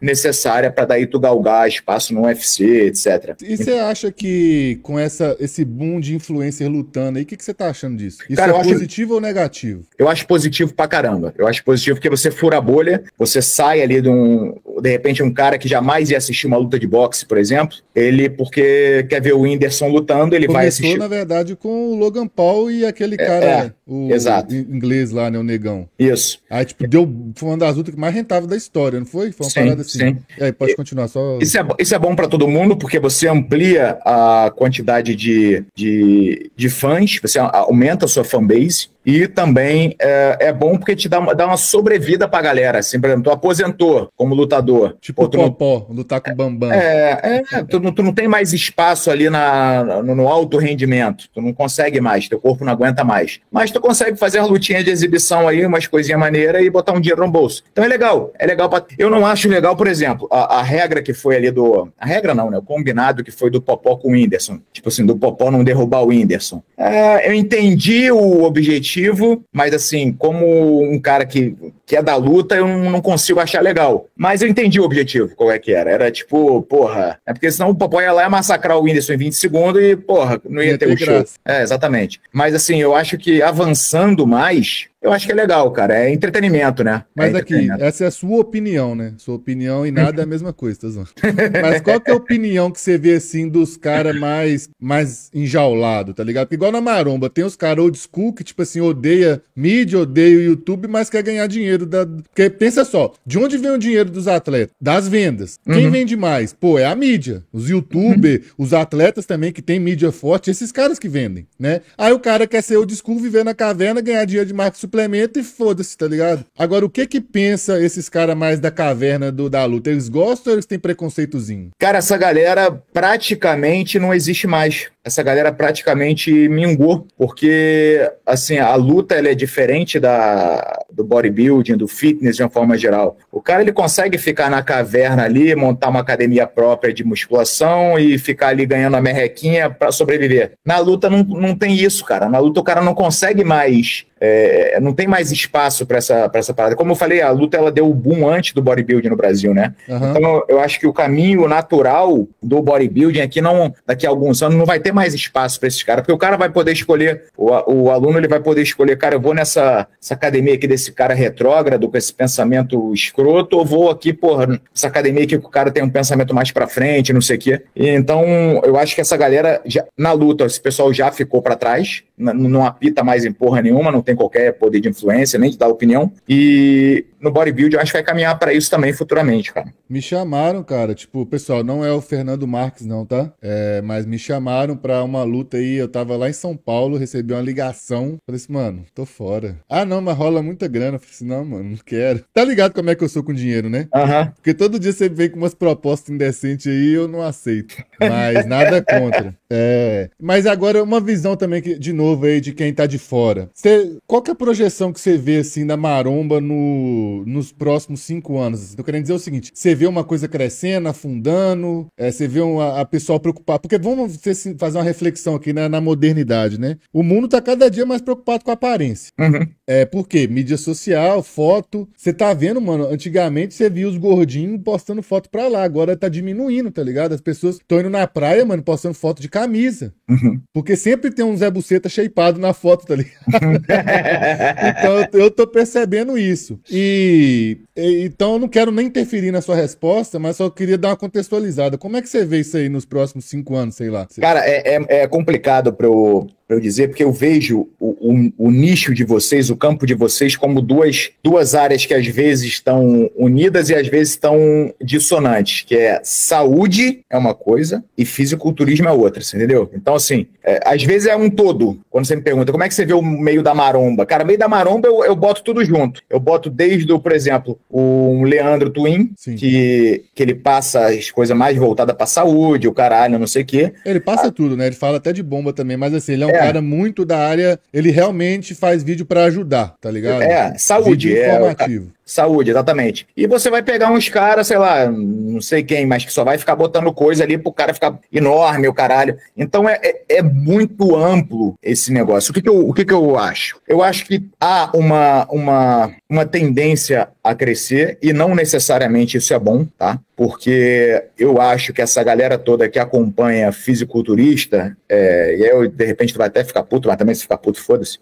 necessária para daí tu galgar espaço no UFC, etc. E você acha que com essa, esse boom de influencer lutando aí, o que você tá achando disso? Isso Cara, é acho, positivo ou negativo? Eu acho positivo pra caramba. Eu acho positivo porque você fura a bolha, você sai ali de um. De repente, um cara que jamais ia assistir uma luta de boxe, por exemplo, ele, porque quer ver o Whindersson lutando, ele Começou, vai assistir. na verdade, com o Logan Paul e aquele é, cara, é, o exato. inglês lá, né, o negão. Isso. Aí, tipo, deu, foi uma das lutas que mais rentável da história, não foi? Foi uma Sim. parada Sim. pode continuar só. Isso é, isso é bom para todo mundo, porque você amplia a quantidade de, de, de fãs, você aumenta a sua fanbase. E também é, é, bom porque te dá uma, dá uma sobrevida pra galera. Assim, por exemplo, tu aposentou como lutador. Tipo o Popó, não... lutar com o Bambam. É, é tu, não, tu não tem mais espaço ali na, no, no, alto rendimento. Tu não consegue mais, teu corpo não aguenta mais. Mas tu consegue fazer uma lutinha de exibição aí, umas coisinhas maneiras e botar um dinheiro no bolso. Então é legal. É legal pra... Eu não acho legal, por exemplo, a, a, regra que foi ali do. A regra não, né? O combinado que foi do Popó com o Whindersson. Tipo assim, do Popó não derrubar o Whindersson. É, eu entendi o objetivo objetivo, mas assim, como um cara que que é da luta, eu não consigo achar legal. Mas eu entendi o objetivo, qual é que era. Era tipo, porra, é porque senão o Popó ia lá massacrar o Whindersson em 20 segundos e, porra, não ia, ia ter, ter o show. É, exatamente. Mas assim, eu acho que avançando mais, eu acho que é legal, cara. É entretenimento, né? É mas é aqui, essa é a sua opinião, né? Sua opinião e nada é a mesma coisa, Tazão. Tá, mas qual que é a opinião que você vê, assim, dos caras mais, mais enjaulados, tá ligado? Porque igual na Maromba, tem os caras old school que, tipo assim, odeia mídia, odeia o YouTube, mas quer ganhar dinheiro dinheiro da. Porque pensa só, de onde vem o dinheiro dos atletas? Das vendas. Uhum. Quem vende mais? Pô, é a mídia. Os youtubers, uhum. os atletas também que tem mídia forte, esses caras que vendem, né? Aí o cara quer ser o disco, viver na caverna, ganhar dinheiro de marca suplemento e foda-se, tá ligado? Agora, o que que pensa esses caras mais da caverna do, da luta? Eles gostam ou eles têm preconceitozinho? Cara, essa galera praticamente não existe mais essa galera praticamente mingou, porque assim, a luta ela é diferente da, do bodybuilding, do fitness de uma forma geral. O cara ele consegue ficar na caverna ali, montar uma academia própria de musculação e ficar ali ganhando a merrequinha para sobreviver. Na luta não, não tem isso, cara. Na luta o cara não consegue mais é, não tem mais espaço para essa, pra essa parada. Como eu falei, a luta ela deu o boom antes do bodybuilding no Brasil, né? Uhum. Então eu acho que o caminho natural do bodybuilding aqui é não daqui a alguns anos não vai ter mais espaço para esses caras, porque o cara vai poder escolher, o, o aluno ele vai poder escolher, cara, eu vou nessa academia aqui desse cara retrógrado com esse pensamento escroto, ou vou aqui por essa academia aqui que o cara tem um pensamento mais para frente, não sei o quê. então eu acho que essa galera já, na luta, esse pessoal já ficou para trás, não, não apita mais em porra nenhuma, não tem tem qualquer poder de influência, nem de dar opinião. E no bodybuilding eu acho que vai caminhar para isso também futuramente, cara. Me chamaram, cara, tipo, pessoal, não é o Fernando Marques não, tá? É, mas me chamaram pra uma luta aí, eu tava lá em São Paulo, recebi uma ligação, falei assim, mano, tô fora. Ah, não, mas rola muita grana. falei assim, não, mano, não quero. Tá ligado como é que eu sou com dinheiro, né? Aham. Porque todo dia você vem com umas propostas indecentes aí, eu não aceito. Mas nada contra. É. Mas agora uma visão também, que, de novo aí, de quem tá de fora. Você qual que é a projeção que você vê, assim, da maromba no, nos próximos cinco anos? Tô querendo dizer o seguinte, você vê uma coisa crescendo, afundando, é, você vê uma, a pessoa preocupada, porque vamos fazer uma reflexão aqui na, né, na modernidade, né? O mundo tá cada dia mais preocupado com a aparência. Uhum. É, por quê? Mídia social, foto. Você tá vendo, mano, antigamente você via os gordinhos postando foto pra lá, agora tá diminuindo, tá ligado? As pessoas estão indo na praia, mano, postando foto de camisa. Uhum. Porque sempre tem um Zé Buceta shapeado na foto, tá ligado? então eu tô percebendo isso. E, e então eu não quero nem interferir na sua resposta, mas só queria dar uma contextualizada. Como é que você vê isso aí nos próximos cinco anos, sei lá? Cara, é, é, é complicado pra eu, para eu dizer, porque eu vejo o, o, o, nicho de vocês, o campo de vocês, como duas, duas áreas que às vezes estão unidas e às vezes estão dissonantes, que é saúde é uma coisa e fisiculturismo é outra, entendeu? Então, assim, é, às vezes é um todo. Quando você me pergunta como é que você vê o meio da maromba, cara, meio da maromba eu, eu boto tudo junto. Eu boto desde, por exemplo, o Leandro Twin, que, que ele passa as coisas mais voltadas para saúde, o caralho, não sei o quê. Ele passa ah, tudo, né? Ele fala até de bomba também, mas assim, ele é um é, cara muito da área, ele realmente faz vídeo para ajudar, tá ligado? É, saúde. Vídeo é, informativo. Saúde, exatamente. E você vai pegar uns caras, sei lá, não sei quem, mas que só vai ficar botando coisa ali pro cara ficar enorme, o caralho. Então é, é, é muito amplo esse negócio. O que, que, eu, o que, que eu acho? Eu acho que há uma, uma, uma tendência a crescer e não necessariamente isso é bom, tá? Porque eu acho que essa galera toda que acompanha fisiculturista, é, e eu de repente tu vai até ficar puto, mas também se ficar puto, foda-se.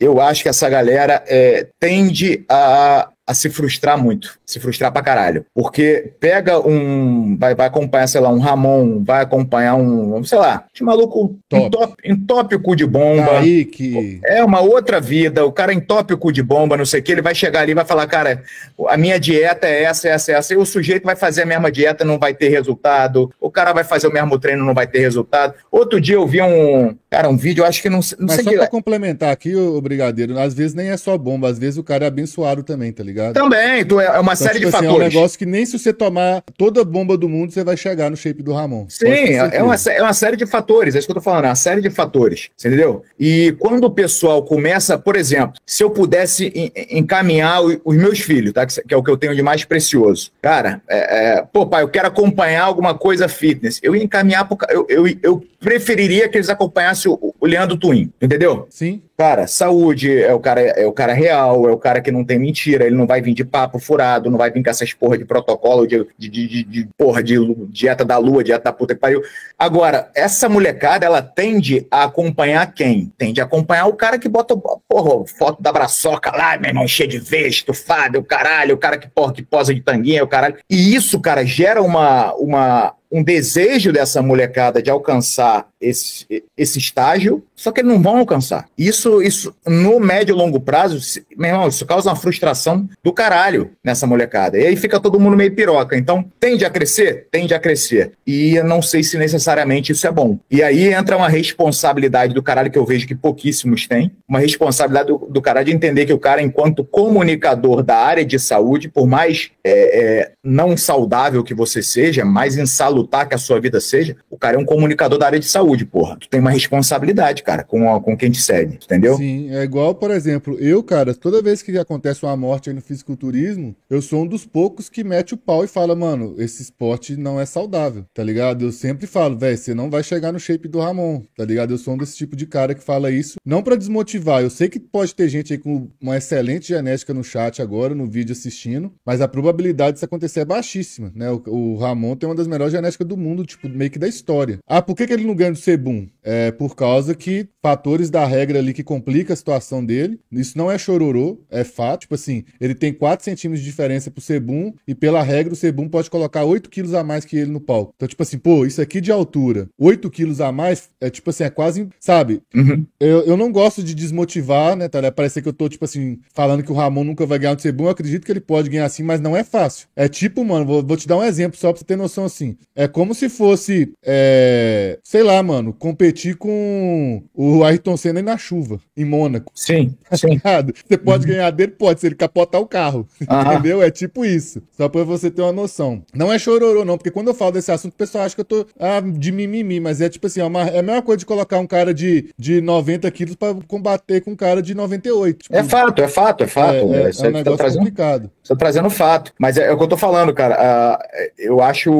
Eu acho que essa galera é, tende a a se frustrar muito, se frustrar pra caralho. Porque pega um. Vai, vai acompanhar, sei lá, um Ramon, vai acompanhar um. Sei lá, de maluco top. Em, tópico de bomba. que É uma outra vida. O cara em tópico de bomba, não sei o que, ele vai chegar ali e vai falar, cara, a minha dieta é essa, essa, essa. E o sujeito vai fazer a mesma dieta, não vai ter resultado. O cara vai fazer o mesmo treino, não vai ter resultado. Outro dia eu vi um. Cara, um vídeo, acho que não, não Mas sei. Só que... pra complementar aqui, o Brigadeiro, às vezes nem é só bomba, às vezes o cara é abençoado também, tá ligado? ligado? Também, tu, é uma então, série tipo de assim, fatores. É um negócio que nem se você tomar toda a bomba do mundo, você vai chegar no shape do Ramon. Sim, é, é uma, é uma série de fatores, é isso que eu tô falando, é uma série de fatores, entendeu? E quando o pessoal começa, por exemplo, se eu pudesse encaminhar os meus filhos, tá? Que é o que eu tenho de mais precioso. Cara, é, é, pô, pai, eu quero acompanhar alguma coisa fitness. Eu ia encaminhar pro, eu, eu, eu preferiria que eles acompanhassem o, o Leandro Twin, entendeu? Sim. Cara, saúde é o cara, é o cara real, é o cara que não tem mentira, ele não vai vir de papo furado, não vai vir com essas porra de protocolo, de, de, de, de porra de dieta da lua, dieta da puta que pariu. Agora, essa molecada, ela tende a acompanhar quem? Tende a acompanhar o cara que bota, porra, foto da braçoca lá, meu irmão, cheio de vesto fado o caralho, o cara que, porra, que posa de tanguinha, o caralho. E isso, cara, gera uma, uma um desejo dessa molecada de alcançar esse, esse estágio, só que eles não vão alcançar. Isso, isso no médio e longo prazo, meu irmão, isso causa uma frustração do caralho nessa molecada. E aí fica todo mundo meio piroca. Então, tende a crescer? Tende a crescer. E eu não sei se necessariamente isso é bom. E aí entra uma responsabilidade do caralho que eu vejo que pouquíssimos têm, uma responsabilidade do, do caralho de entender que o cara, enquanto comunicador da área de saúde, por mais é, é, não saudável que você seja, é mais insalubre lutar, que a sua vida seja, o cara é um comunicador da área de saúde, porra. Tu tem uma responsabilidade, cara, com, a, com quem te segue, entendeu? Sim, é igual, por exemplo, eu, cara, toda vez que acontece uma morte aí no fisiculturismo, eu sou um dos poucos que mete o pau e fala, mano, esse esporte não é saudável, tá ligado? Eu sempre falo, velho, você não vai chegar no shape do Ramon, tá ligado? Eu sou um desse tipo de cara que fala isso, não para desmotivar. Eu sei que pode ter gente aí com uma excelente genética no chat agora, no vídeo assistindo, mas a probabilidade disso acontecer é baixíssima, né? O, o Ramon tem uma das melhores genéticas do mundo, tipo, meio que da história. Ah, por que, que ele não ganha do Sebum? É por causa que fatores da regra ali que complica a situação dele. Isso não é chororô, é fato. Tipo assim, ele tem 4 centímetros de diferença pro Sebum e pela regra o Sebum pode colocar 8 quilos a mais que ele no palco. Então, tipo assim, pô, isso aqui de altura, 8 quilos a mais, é tipo assim, é quase, sabe? Uhum. Eu, eu não gosto de desmotivar, né, tá? Parece que eu tô, tipo assim, falando que o Ramon nunca vai ganhar do Sebum. Eu acredito que ele pode ganhar assim, mas não é fácil. É tipo, mano, vou, vou te dar um exemplo só pra você ter noção assim. É é como se fosse, é, sei lá, mano, competir com o Ayrton Senna na chuva, em Mônaco. Sim, tá sim. Você pode uhum. ganhar dele, pode, se ele capotar o carro. Uhum. Entendeu? É tipo isso. Só pra você ter uma noção. Não é chororô, não, porque quando eu falo desse assunto, o pessoal acha que eu tô ah, de mimimi, mas é tipo assim, é, uma, é a mesma coisa de colocar um cara de, de 90 quilos pra combater com um cara de 98. Tipo, é fato, é fato, é fato. É, né? é, é um tá negócio tá trazendo, complicado. Você tá trazendo fato. Mas é, é o que eu tô falando, cara. Uh, eu acho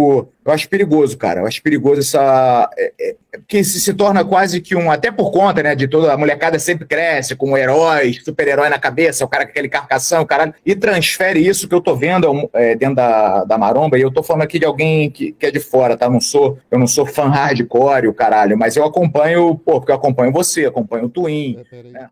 eu acho perigoso, cara. Eu acho perigoso essa. É, é, que se, se torna quase que um. Até por conta, né? De toda. A molecada sempre cresce com um herói, super-herói na cabeça, o cara com aquele carcação, o caralho. E transfere isso que eu tô vendo é, é, dentro da, da maromba. E eu tô falando aqui de alguém que, que é de fora, tá? Eu não sou, eu não sou fã hardcore, o caralho. Mas eu acompanho, pô, porque eu acompanho você, acompanho o Twin. É, né?